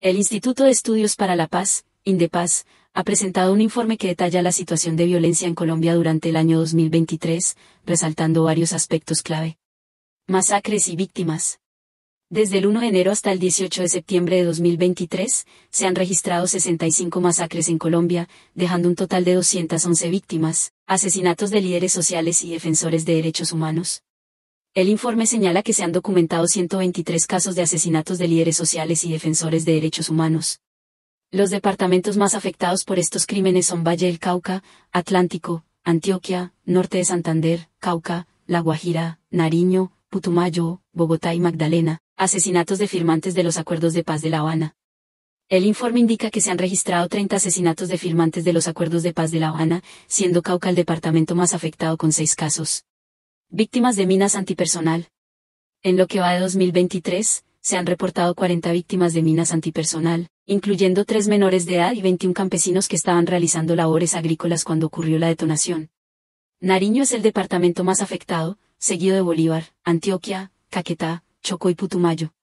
El Instituto de Estudios para la Paz, Indepaz, ha presentado un informe que detalla la situación de violencia en Colombia durante el año 2023, resaltando varios aspectos clave. Masacres y víctimas. Desde el 1 de enero hasta el 18 de septiembre de 2023, se han registrado 65 masacres en Colombia, dejando un total de 211 víctimas, asesinatos de líderes sociales y defensores de derechos humanos, el informe señala que se han documentado 123 casos de asesinatos de líderes sociales y defensores de derechos humanos. Los departamentos más afectados por estos crímenes son Valle del Cauca, Atlántico, Antioquia, Norte de Santander, Cauca, La Guajira, Nariño, Putumayo, Bogotá y Magdalena, asesinatos de firmantes de los acuerdos de paz de La Habana. El informe indica que se han registrado 30 asesinatos de firmantes de los acuerdos de paz de La Habana, siendo Cauca el departamento más afectado con seis casos. Víctimas de minas antipersonal. En lo que va de 2023, se han reportado 40 víctimas de minas antipersonal, incluyendo tres menores de edad y 21 campesinos que estaban realizando labores agrícolas cuando ocurrió la detonación. Nariño es el departamento más afectado, seguido de Bolívar, Antioquia, Caquetá, Chocó y Putumayo.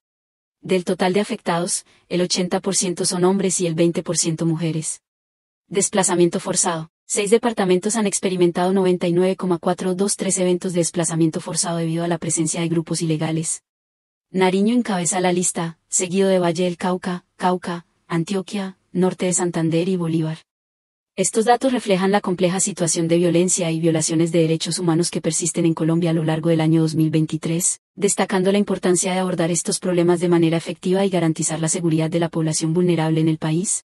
Del total de afectados, el 80% son hombres y el 20% mujeres. Desplazamiento forzado. Seis departamentos han experimentado 99,423 eventos de desplazamiento forzado debido a la presencia de grupos ilegales. Nariño encabeza la lista, seguido de Valle del Cauca, Cauca, Antioquia, Norte de Santander y Bolívar. Estos datos reflejan la compleja situación de violencia y violaciones de derechos humanos que persisten en Colombia a lo largo del año 2023, destacando la importancia de abordar estos problemas de manera efectiva y garantizar la seguridad de la población vulnerable en el país,